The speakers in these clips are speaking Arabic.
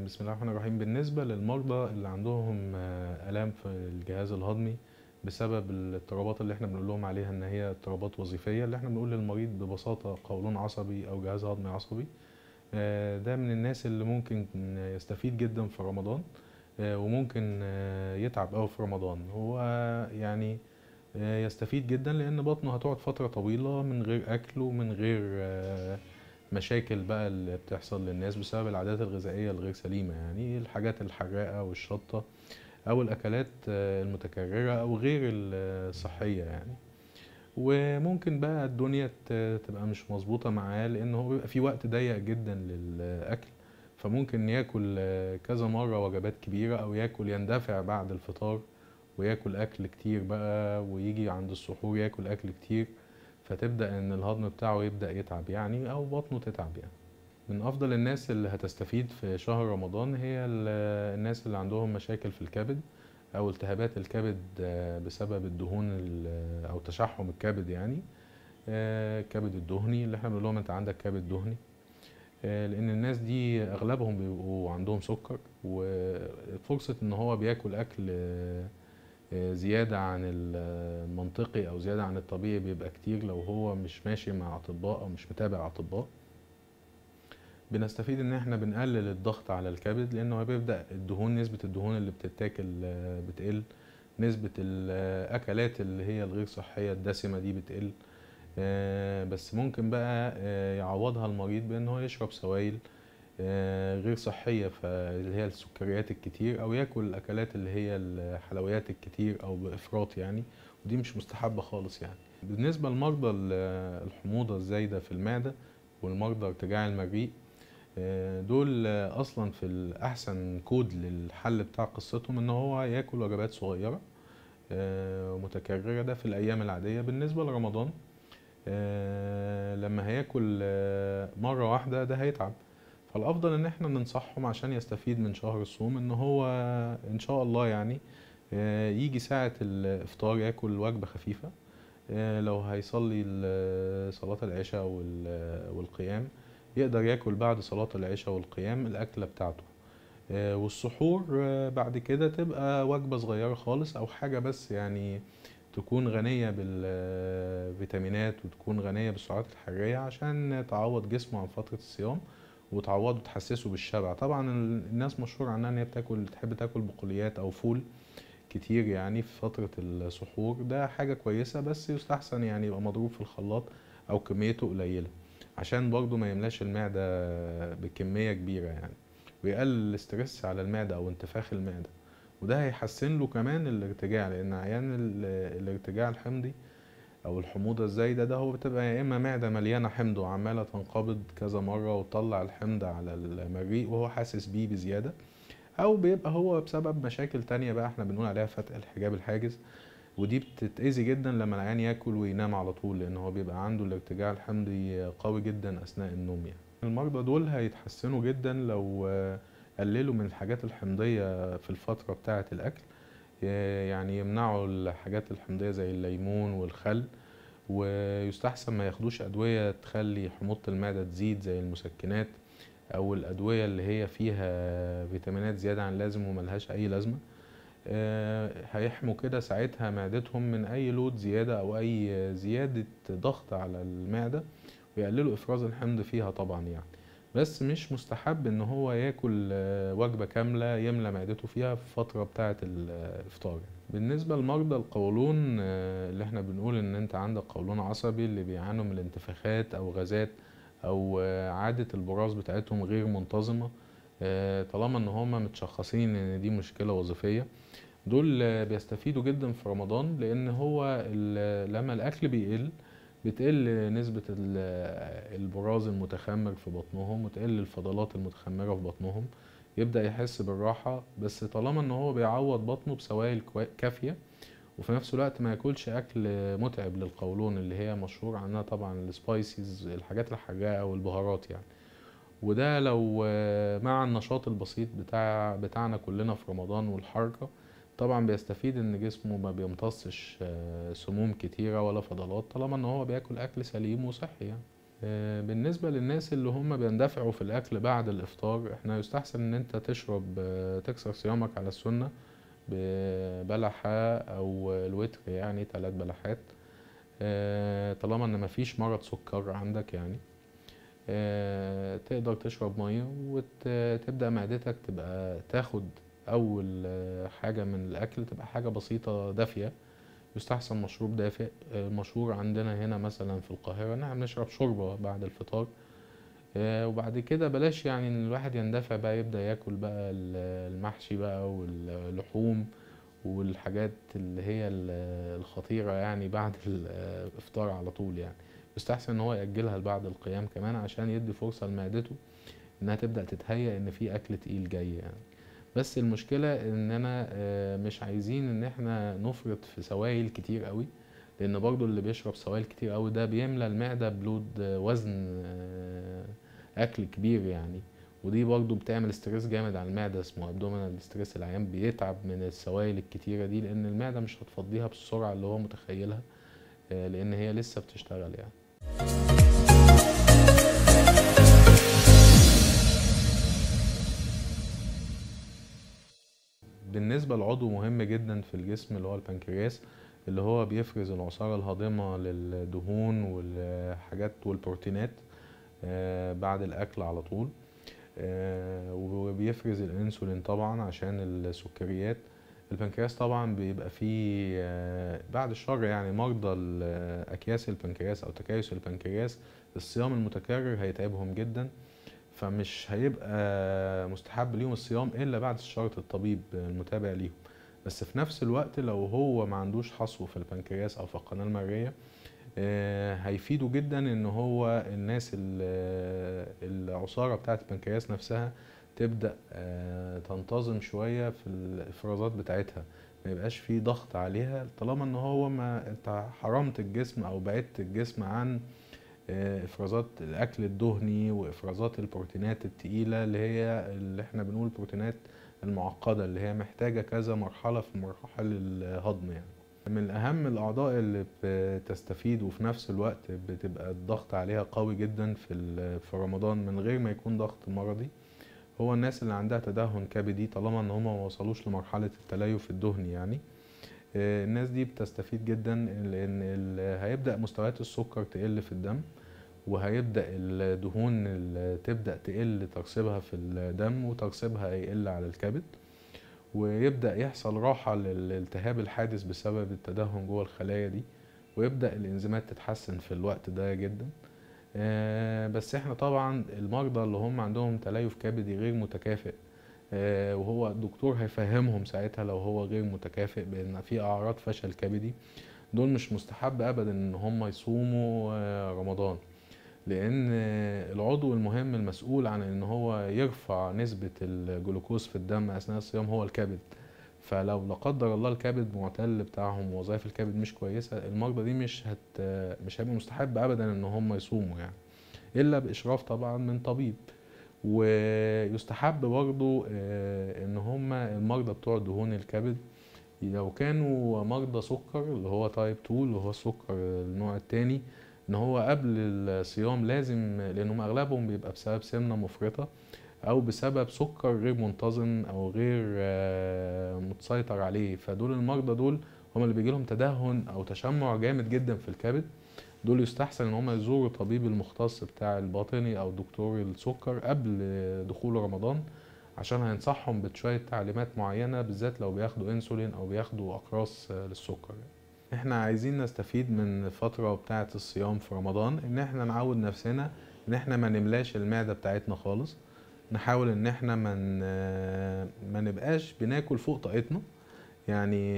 بسم الله الرحمن الرحيم بالنسبة للمرضى اللي عندهم آه، آلام في الجهاز الهضمي بسبب الاضطرابات اللي احنا بنقول لهم عليها ان هي اضطرابات وظيفية اللي احنا بنقول للمريض ببساطة قولون عصبي او جهاز هضمي عصبي آه، ده من الناس اللي ممكن يستفيد جدا في رمضان آه، وممكن يتعب قوي في رمضان هو يعني يستفيد جدا لان بطنه هتقعد فترة طويلة من غير اكل ومن غير مشاكل بقى اللي بتحصل للناس بسبب العادات الغذائية الغير سليمة يعني الحاجات الحراقة والشطة أو الأكلات آه، المتكررة أو غير الصحية آه، يعني وممكن بقى الدنيا تبقى مش مظبوطة معاه لأن هو بيبقى في وقت ضيق جدا للأكل فممكن ياكل آه، كذا مرة وجبات كبيرة أو ياكل يندفع بعد الفطار وياكل أكل كتير بقى ويجي عند السحور ياكل أكل كتير فتبدا ان الهضم بتاعه يبدا يتعب يعني او بطنه تتعب يعني من افضل الناس اللي هتستفيد في شهر رمضان هي الناس اللي عندهم مشاكل في الكبد او التهابات الكبد آه، بسبب الدهون او تشحم الكبد يعني الكبد آه، الدهني اللي احنا بنقول لهم انت عندك كبد دهني آه، لان الناس دي اغلبهم بيبقوا عندهم سكر وفرصه ان هو بياكل اكل آه، زياده عن المنطقي او زياده عن الطبيعي بيبقى كتير لو هو مش ماشي مع اطباء او مش متابع اطباء بنستفيد ان احنا بنقلل الضغط على الكبد لانه بيبدا الدهون نسبه الدهون اللي بتتاكل آه، بتقل نسبه الاكلات اللي هي الغير صحيه الدسمه دي بتقل آه، بس ممكن بقى يعوضها المريض بان هو يشرب سوائل آه، غير صحيه فاللي هي السكريات الكتير او ياكل الاكلات اللي هي الحلويات الكتير او بافراط يعني ودي مش مستحبه خالص يعني بالنسبه لمرضى الحموضه الزايده في المعده والمرضى ارتجاع المريء آه، دول اصلا في الاحسن كود للحل بتاع قصتهم ان هو ياكل وجبات صغيره آه، متكرره ده في الايام العاديه بالنسبه لرمضان لما هياكل مره واحده ده هيتعب فالافضل ان احنا ننصحهم عشان يستفيد من شهر الصوم ان هو ان شاء الله يعني آه، يجي ساعة الافطار ياكل وجبة خفيفة آه، لو هيصلي آه، صلاة العشاء والقيام يقدر ياكل بعد صلاة العشاء والقيام الأكلة بتاعته والسحور بعد كده تبقى وجبة صغيرة خالص أو حاجة بس يعني تكون غنية بالفيتامينات وتكون غنية بالسعرات الحرارية عشان تعوض جسمه عن فترة الصيام وتعوضه وتحسسه بالشبع طبعا الناس مشهور عنها ان هي بتاكل تحب تاكل بقوليات او فول كتير يعني في فترة السحور ده حاجة كويسة بس يستحسن يعني يبقى مضروب في الخلاط أو كميته قليلة عشان برضه ما يملاش المعدة بكمية كبيرة يعني ويقلل الاسترس على المعدة أو انتفاخ المعدة وده هيحسن له كمان الارتجاع لأن عيان الارتجاع الحمضي او الحموضه الزايده ده هو بتبقى يا اما معده مليانه حمض وعماله تنقبض كذا مره وتطلع الحمض على المريء وهو حاسس بيه بزياده او بيبقى هو بسبب مشاكل تانية بقى احنا بنقول عليها فتق الحجاب الحاجز ودي بتتأذي جدا لما العيان ياكل وينام على طول لان هو بيبقى عنده الارتجاع الحمضي قوي جدا اثناء النوم يعني المرضى دول هيتحسنوا جدا لو قللوا من الحاجات الحمضية في الفترة بتاعة الأكل يعني يمنعوا الحاجات الحمضيه زي الليمون والخل ويستحسن ما ياخدوش ادويه تخلي حموضه المعده تزيد زي المسكنات او الادويه اللي هي فيها فيتامينات زياده عن اللازم وملهاش اي لازمه آه، هيحموا كده ساعتها معدتهم من اي لود زياده او اي زياده ضغط على المعده ويقللوا افراز الحمض فيها طبعا يعني بس مش مستحب ان هو ياكل آه، وجبه كامله يملى معدته فيها في الفتره بتاعه الافطار آه، بالنسبه لمرضى القولون آه، اللي احنا بنقول ان انت عندك قولون عصبي اللي بيعانوا من الانتفاخات او غازات او عاده البراز بتاعتهم غير منتظمه طالما ان هم متشخصين ان دي مشكله وظيفيه دول بيستفيدوا جدا في رمضان لان هو لما الاكل بيقل بتقل نسبة البراز المتخمر في بطنهم وتقل الفضلات المتخمرة في بطنهم يبدأ يحس بالراحة بس طالما ان هو بيعوض بطنه بسوائل كافية وفي نفس الوقت ما ياكلش اكل متعب للقولون اللي هي مشهور عنها طبعا السبايسيز الحاجات الحراقة والبهارات يعني وده لو مع النشاط البسيط بتاع بتاعنا كلنا في رمضان والحركة طبعا بيستفيد ان جسمه ما بيمتصش آه، سموم كتيره ولا فضلات طالما ان هو بياكل اكل سليم وصحي يعني آه، بالنسبه للناس اللي هم بيندفعوا في الاكل بعد الافطار احنا يستحسن ان انت تشرب آه، تكسر صيامك على السنه ببلحه او الوتر يعني ثلاث بلحات طالما ان مفيش مرض سكر عندك يعني تقدر تشرب ميه وتبدا معدتك تبقى تاخد اول آه، حاجه من الاكل تبقى حاجه بسيطه دافيه يستحسن مشروب دافئ آه، مشهور عندنا هنا مثلا في القاهره ان احنا بنشرب شوربه بعد الفطار آه، وبعد كده بلاش يعني ان الواحد يندفع بقى يبدا ياكل بقى المحشي بقى واللحوم والحاجات اللي هي الخطيره يعني بعد الافطار على طول يعني يستحسن ان هو ياجلها لبعد القيام كمان عشان يدي فرصه لمعدته انها تبدا تتهيأ ان في اكل تقيل جاي يعني بس المشكله اننا آه، مش عايزين ان احنا نفرط في سوائل كتير قوي لان برضو اللي بيشرب سوائل كتير قوي ده بيملى المعده بلود آه، وزن آه، اكل كبير يعني ودي برضو بتعمل ستريس جامد على المعده اسمه ابدومينال ستريس العيان بيتعب من السوائل الكتيره دي لان المعده مش هتفضيها بالسرعه اللي هو متخيلها لان هي لسه بتشتغل يعني بالنسبه لعضو مهم جدا في الجسم اللي هو البنكرياس اللي هو بيفرز العصاره الهاضمه للدهون والحاجات والبروتينات آه، بعد الاكل على طول آه، وبيفرز الانسولين طبعا عشان السكريات البنكرياس طبعا بيبقى فيه آه، بعد الشر يعني مرضى اكياس البنكرياس او تكيس البنكرياس الصيام المتكرر هيتعبهم جدا فمش هيبقى مستحب ليهم الصيام الا بعد استشاره الطبيب المتابع ليهم بس في نفس الوقت لو هو ما عندوش حصو في البنكرياس او في القناه المريه آه، هيفيده جدا ان هو الناس العصاره بتاعه البنكرياس نفسها تبدا آه، تنتظم شويه في الافرازات بتاعتها ما يبقاش فيه ضغط عليها طالما ان هو ما انت حرمت الجسم او بعدت الجسم عن افرازات الاكل الدهني وافرازات البروتينات التقيله اللي هي اللي احنا بنقول بروتينات المعقده اللي هي محتاجه كذا مرحله في مراحل الهضم يعني من اهم الاعضاء اللي بتستفيد وفي نفس الوقت بتبقى الضغط عليها قوي جدا في في رمضان من غير ما يكون ضغط مرضي هو الناس اللي عندها تدهن كبدي طالما ان هم ما وصلوش لمرحله التليف الدهني يعني آه، الناس دي بتستفيد جدا لان هيبدا مستويات السكر تقل في الدم وهيبدا الدهون اللي تبدا تقل ترسيبها في الدم وترسيبها يقل على الكبد ويبدا يحصل راحه للالتهاب الحادث بسبب التدهن جوه الخلايا دي ويبدا الانزيمات تتحسن في الوقت ده جدا آه، بس احنا طبعا المرضى اللي هم عندهم تليف كبدي غير متكافئ آه، وهو الدكتور هيفهمهم ساعتها لو هو غير متكافئ بان في اعراض فشل كبدي دول مش مستحب ابدا ان هم يصوموا آه، رمضان لان العضو المهم المسؤول عن ان هو يرفع نسبه الجلوكوز في الدم اثناء الصيام هو الكبد فلو لا قدر الله الكبد معتل بتاعهم ووظائف الكبد مش كويسه المرضى دي مش هت مش هيبقى مستحب ابدا ان هم يصوموا يعني الا باشراف طبعا من طبيب ويستحب برضو آه، ان هم المرضى بتوع دهون الكبد لو كانوا مرضى سكر اللي هو تايب 2 اللي هو السكر النوع الثاني ان هو قبل الصيام لازم لانهم اغلبهم بيبقى بسبب سمنه مفرطه او بسبب سكر غير منتظم او غير آه، متسيطر عليه فدول المرضى دول هم اللي بيجيلهم تدهن او تشمع جامد جدا في الكبد دول يستحسن ان هم يزوروا الطبيب المختص بتاع الباطني او دكتور السكر قبل دخول رمضان عشان هينصحهم بشويه تعليمات معينه بالذات لو بياخدوا انسولين او بياخدوا اقراص للسكر يعني. احنا عايزين نستفيد من الفتره بتاعه الصيام في رمضان ان احنا نعود نفسنا ان احنا ما نملاش المعده بتاعتنا خالص نحاول ان احنا ما ما نبقاش بناكل فوق طاقتنا يعني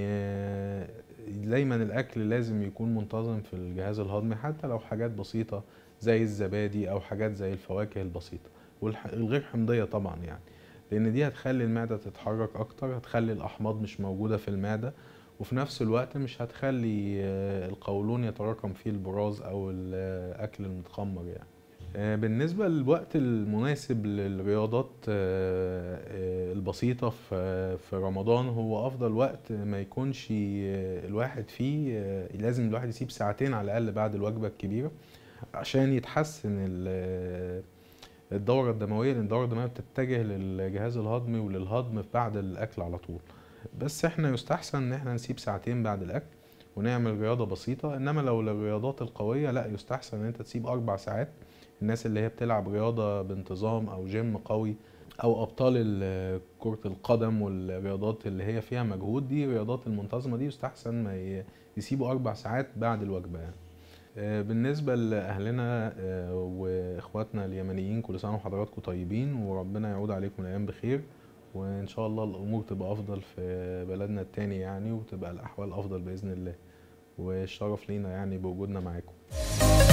دايما الاكل لازم يكون منتظم في الجهاز الهضمي حتى لو حاجات بسيطه زي الزبادي او حاجات زي الفواكه البسيطه والغير حمضيه طبعا يعني لان دي هتخلي المعده تتحرك اكتر هتخلي الاحماض مش موجوده في المعده وفي نفس الوقت مش هتخلي آه، القولون يتراكم فيه البراز او الاكل آه، المتخمر يعني آه، بالنسبة للوقت المناسب للرياضات البسيطة في رمضان هو أفضل وقت ما يكونش الواحد فيه لازم الواحد يسيب ساعتين على الأقل بعد الوجبة الكبيرة عشان يتحسن الدورة الدموية لأن الدورة الدموية بتتجه للجهاز الهضمي وللهضم بعد الأكل على طول بس احنا يستحسن ان احنا نسيب ساعتين بعد الاكل ونعمل رياضه بسيطه انما لو الرياضات القويه لا يستحسن ان انت تسيب اربع ساعات الناس اللي هي بتلعب رياضه بانتظام او جيم قوي او ابطال كره القدم والرياضات اللي هي فيها مجهود دي الرياضات المنتظمه دي يستحسن ما يسيبوا اربع ساعات بعد الوجبه يعني. آه، بالنسبة لأهلنا آه، وإخواتنا اليمنيين كل سنة وحضراتكم طيبين وربنا يعود عليكم الأيام بخير وان شاء الله الامور تبقى افضل في بلدنا التاني يعني وتبقى الاحوال افضل باذن الله والشرف لينا يعني بوجودنا معاكم